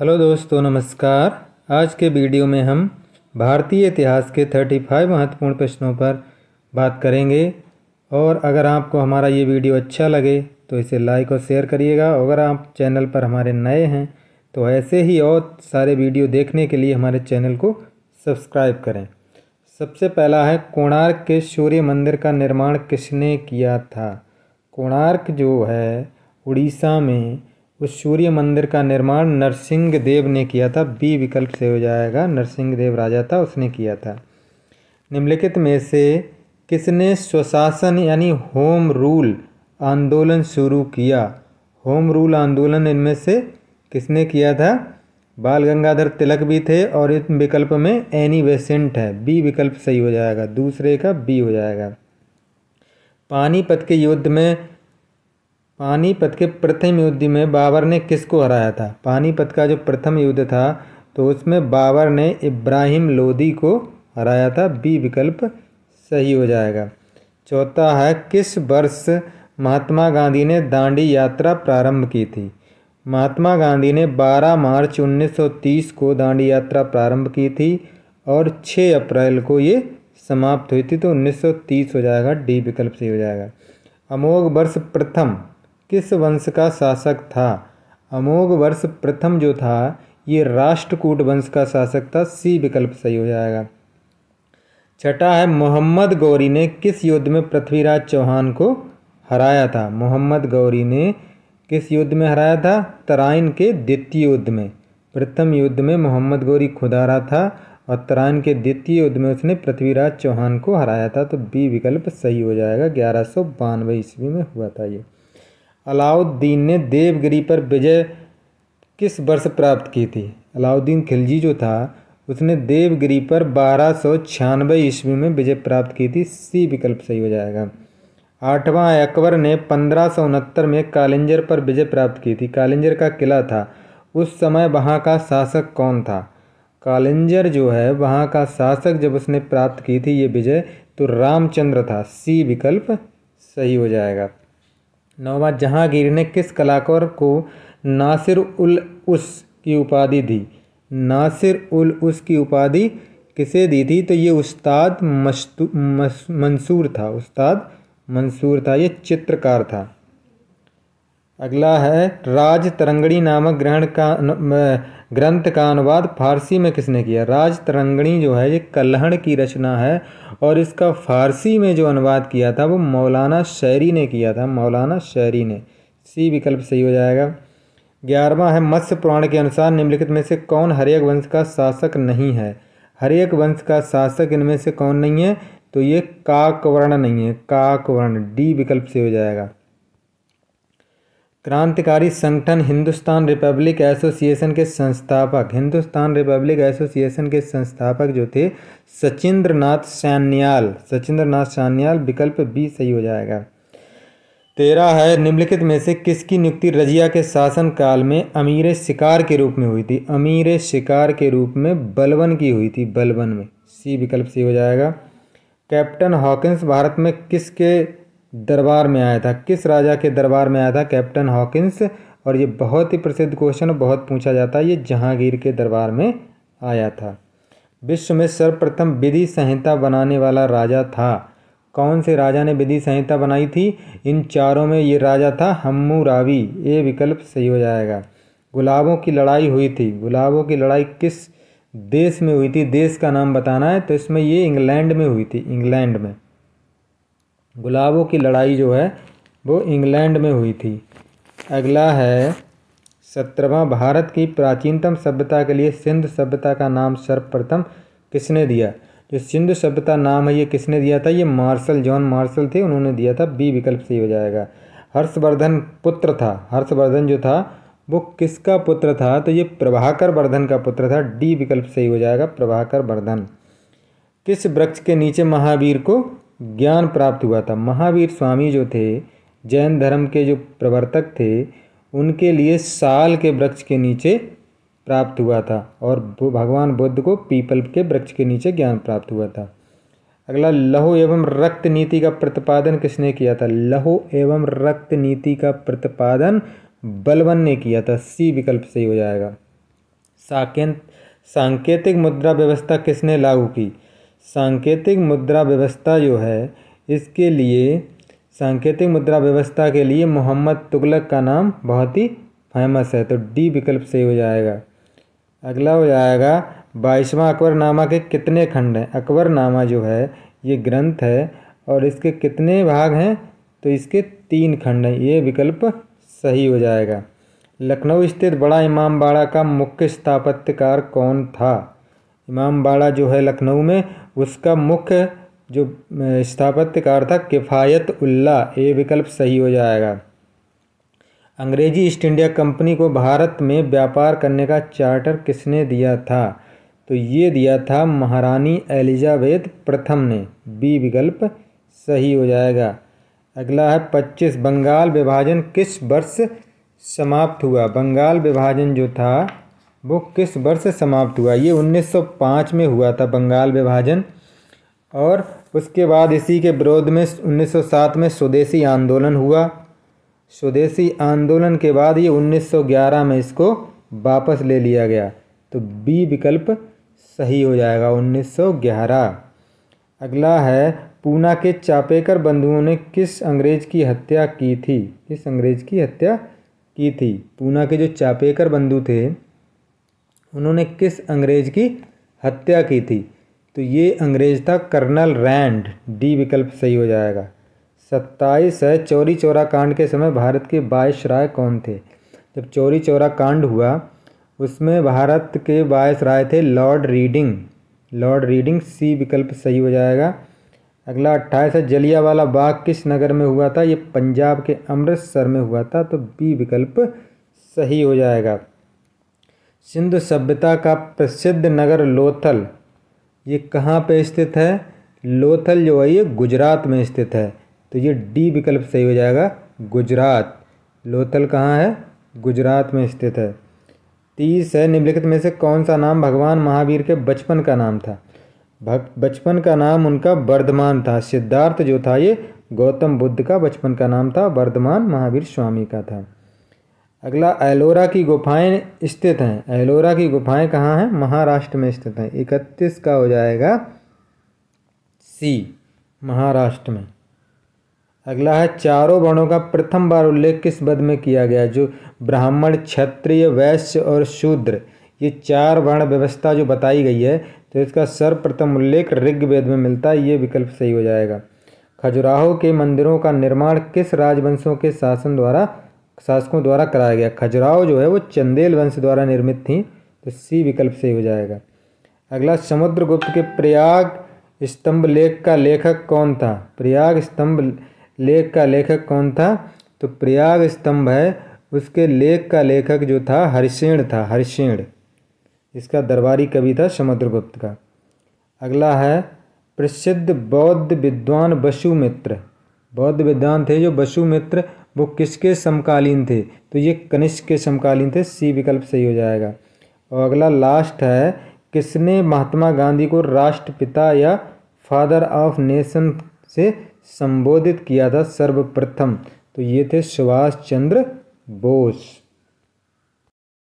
hello दोस्तों नमस्कार आज के वीडियो में हम भारतीय इतिहास के 35 महत्वपूर्ण प्रश्नों पर बात करेंगे और अगर आपको हमारा ये वीडियो अच्छा लगे तो इसे लाइक और शेयर करिएगा अगर आप चैनल पर हमारे नए हैं तो ऐसे ही और सारे वीडियो देखने के लिए हमारे चैनल को सब्सक्राइब करें सबसे पहला है कोणार्क के सूर्य मंदिर का निर्माण किसने किया था कोणार्क जो है उड़ीसा में उस सूर्य मंदिर का निर्माण नरसिंह देव ने किया था बी विकल्प से हो जाएगा नरसिंह देव राजा था उसने किया था निम्नलिखित में से किसने स्वशासन यानी होम रूल आंदोलन शुरू किया होम रूल आंदोलन इनमें से किसने किया था बाल गंगाधर तिलक भी थे और इस विकल्प में एनी वेसेंट है बी विकल्प सही हो जाएगा दूसरे का बी हो जाएगा पानीपत के युद्ध में पानीपत के प्रथम युद्ध में बाबर ने किसको हराया था पानीपत का जो प्रथम युद्ध था तो उसमें बाबर ने इब्राहिम लोदी को हराया था बी विकल्प सही हो जाएगा चौथा है किस वर्ष महात्मा गांधी ने दांडी यात्रा प्रारंभ की थी महात्मा गांधी ने 12 मार्च 1930 को दांडी यात्रा प्रारंभ की थी और 6 अप्रैल को ये समाप्त हुई थी तो 1930 हो जाएगा डी विकल्प सही हो जाएगा अमोघ वर्ष प्रथम किस वंश का शासक था अमोघ वर्ष प्रथम जो था ये राष्ट्रकूट वंश का शासक था सी विकल्प सही हो जाएगा छठा है मोहम्मद गौरी ने किस युद्ध में पृथ्वीराज चौहान को हराया था मोहम्मद गौरी ने किस युद्ध में हराया था तराइन के द्वितीय युद्ध में प्रथम युद्ध में मोहम्मद गौरी खुद हारा था और तराइन के द्वितीय युद्ध में उसने पृथ्वीराज चौहान को हराया था तो बी विकल्प सही हो जाएगा ग्यारह सौ बानवे ईस्वी में हुआ था ये अलाउद्दीन ने देवगिरी पर विजय किस वर्ष प्राप्त की थी अलाउद्दीन खिलजी जो था उसने देवगिरी पर बारह सौ छियानवे ईस्वी में विजय प्राप्त की थी सी विकल्प सही हो जाएगा आठवां अकबर ने पंद्रह सौ उनहत्तर में कालिंजर पर विजय प्राप्त की थी कालिंजर का किला था उस समय वहाँ का शासक कौन था कालिंजर जो है वहाँ का शासक जब उसने प्राप्त की थी ये विजय तो रामचंद्र था सी विकल्प सही हो जाएगा नौवा जहांगीर ने किस कलाकार को नासिर उल उस की उपाधि दी नासिर उल उस की उपाधि किसे दी थी तो ये उस्ताद मंसूर था उस्ताद मंसूर था ये चित्रकार था अगला है राज तरंगणी नामक ग्रहण का ग्रंथ का अनुवाद फारसी में किसने किया राज तरंगणी जो है ये कलहण की रचना है और इसका फारसी में जो अनुवाद किया था वो मौलाना शहरी ने किया था मौलाना शहरी ने सी विकल्प सही हो जाएगा ग्यारहवा है मत्स्य पुराण के अनुसार निम्नलिखित में से कौन हरियक वंश का शासक नहीं है हरियक वंश का शासक इनमें से कौन नहीं है तो ये काकवर्ण नहीं है काकवर्ण डी विकल्प से हो जाएगा क्रांतिकारी संगठन हिंदुस्तान रिपब्लिक एसोसिएशन के संस्थापक हिंदुस्तान रिपब्लिक एसोसिएशन के संस्थापक जो थे सचिंद्र नाथ सैन्याल सचिंद्र नाथ सैन्याल विकल्प बी सही हो जाएगा तेरह है निम्नलिखित में से किसकी नियुक्ति रजिया के शासनकाल में अमीर शिकार के रूप में हुई थी अमीर शिकार के रूप में बलवन की हुई थी बलवन में सी विकल्प सही हो जाएगा कैप्टन हॉकिंस भारत में किसके दरबार में आया था किस राजा के दरबार में आया था कैप्टन हॉकिंस और ये बहुत ही प्रसिद्ध क्वेश्चन बहुत पूछा जाता है ये जहांगीर के दरबार में आया था विश्व में सर्वप्रथम विधि संहिता बनाने वाला राजा था कौन से राजा ने विधि संहिता बनाई थी इन चारों में ये राजा था हम्मू रावी ये विकल्प सही हो जाएगा गुलाबों की लड़ाई हुई थी गुलाबों की लड़ाई किस देश में हुई थी देश का नाम बताना है तो इसमें ये इंग्लैंड में हुई थी इंग्लैंड में गुलाबों की लड़ाई जो है वो इंग्लैंड में हुई थी अगला है सत्रहवा भारत की प्राचीनतम सभ्यता के लिए सिंध सभ्यता का नाम सर्वप्रथम किसने दिया जो सिंध सभ्यता नाम है ये किसने दिया था ये मार्शल जॉन मार्शल थे उन्होंने दिया था बी विकल्प सही हो जाएगा हर्षवर्धन पुत्र था हर्षवर्धन जो था वो किसका पुत्र था तो ये प्रभाकर वर्धन का पुत्र था डी विकल्प सही हो जाएगा प्रभाकर वर्धन किस वृक्ष के नीचे महावीर को ज्ञान प्राप्त हुआ था महावीर स्वामी जो थे जैन धर्म के जो प्रवर्तक थे उनके लिए साल के वृक्ष के नीचे प्राप्त हुआ था और भगवान बुद्ध को पीपल के वृक्ष के नीचे ज्ञान प्राप्त हुआ था अगला लहो एवं रक्त नीति का प्रतिपादन किसने किया था लहो एवं रक्त नीति का प्रतिपादन बलवन ने किया था सी विकल्प सही हो जाएगा साकेत सांकेतिक मुद्रा व्यवस्था किसने लागू की सांकेतिक मुद्रा व्यवस्था जो है इसके लिए सांकेतिक मुद्रा व्यवस्था के लिए मोहम्मद तुगलक का नाम बहुत ही फेमस है तो डी विकल्प सही हो जाएगा अगला हो जाएगा बाईसवां अकबरनामा के कितने खंड हैं अकबरनामा जो है ये ग्रंथ है और इसके कितने भाग हैं तो इसके तीन खंड हैं ये विकल्प सही हो जाएगा लखनऊ स्थित बड़ा इमामबाड़ा का मुख्य स्थापत्यकार कौन था इमाम बाड़ा जो है लखनऊ में उसका मुख्य जो स्थापत्यकार था किफ़ायत उल्ला ये विकल्प सही हो जाएगा अंग्रेजी ईस्ट इंडिया कंपनी को भारत में व्यापार करने का चार्टर किसने दिया था तो ये दिया था महारानी एलिजाबेथ प्रथम ने बी विकल्प सही हो जाएगा अगला है पच्चीस बंगाल विभाजन किस वर्ष समाप्त हुआ बंगाल विभाजन जो था वो किस वर्ष समाप्त हुआ ये 1905 में हुआ था बंगाल विभाजन और उसके बाद इसी के विरोध में 1907 में स्वदेशी आंदोलन हुआ स्वदेशी आंदोलन के बाद ये 1911 में इसको वापस ले लिया गया तो बी विकल्प सही हो जाएगा 1911 अगला है पूना के चापेकर बंधुओं ने किस अंग्रेज की हत्या की थी किस अंग्रेज की हत्या की थी पूना के जो चापेकर बंधु थे उन्होंने किस अंग्रेज की हत्या की थी तो ये अंग्रेज था कर्नल रैंड डी विकल्प सही हो जाएगा सत्ताईस है चौरी चौरा कांड के समय भारत के बाईस राय कौन थे जब चौरी चौरा कांड हुआ उसमें भारत के बाईस राय थे Lord Reading Lord Reading C विकल्प सही हो जाएगा अगला अट्ठाईस है जलियावाला बाग किस नगर में हुआ था ये पंजाब के अमृतसर में हुआ था तो बी विकल्प सही हो जाएगा सिंधु सभ्यता का प्रसिद्ध नगर लोथल ये कहाँ पे स्थित है लोथल जो है ये गुजरात में स्थित है तो ये डी विकल्प सही हो जाएगा गुजरात लोथल कहाँ है गुजरात में स्थित है तीस है निम्नलिखित में से कौन सा नाम भगवान महावीर के बचपन का नाम था बचपन का नाम उनका वर्धमान था सिद्धार्थ जो था ये गौतम बुद्ध का बचपन का नाम था वर्धमान महावीर स्वामी का था अगला एलोरा की गुफाएं स्थित हैं एलोरा की गुफाएं कहाँ हैं महाराष्ट्र में स्थित हैं इकतीस का हो जाएगा सी महाराष्ट्र में अगला है चारों वर्णों का प्रथम बार उल्लेख किस पद में किया गया जो ब्राह्मण क्षत्रिय वैश्य और शूद्र ये चार वर्ण व्यवस्था जो बताई गई है तो इसका सर्वप्रथम उल्लेख ऋग्वेद में मिलता है ये विकल्प सही हो जाएगा खजुराहो के मंदिरों का निर्माण किस राजवंशों के शासन द्वारा शासकों द्वारा कराया गया खजुराहो जो है वो चंदेल वंश द्वारा निर्मित थी तो सी विकल्प सही हो जाएगा अगला समुद्रगुप्त के प्रयाग स्तंभ लेख का लेखक कौन था प्रयाग स्तंभ लेख का लेखक कौन था तो प्रयाग स्तंभ है उसके लेख का लेखक जो था हरिषेण था हरिषेण इसका दरबारी कवि था समुद्रगुप्त का अगला है प्रसिद्ध बौद्ध विद्वान बसुमित्र बौद्ध विद्वान थे जो बसुमित्र वो किसके समकालीन थे तो ये कनिष्क के समकालीन थे सी विकल्प सही हो जाएगा और अगला लास्ट है किसने महात्मा गांधी को राष्ट्रपिता या फादर ऑफ नेशन से संबोधित किया था सर्वप्रथम तो ये थे सुभाष चंद्र बोस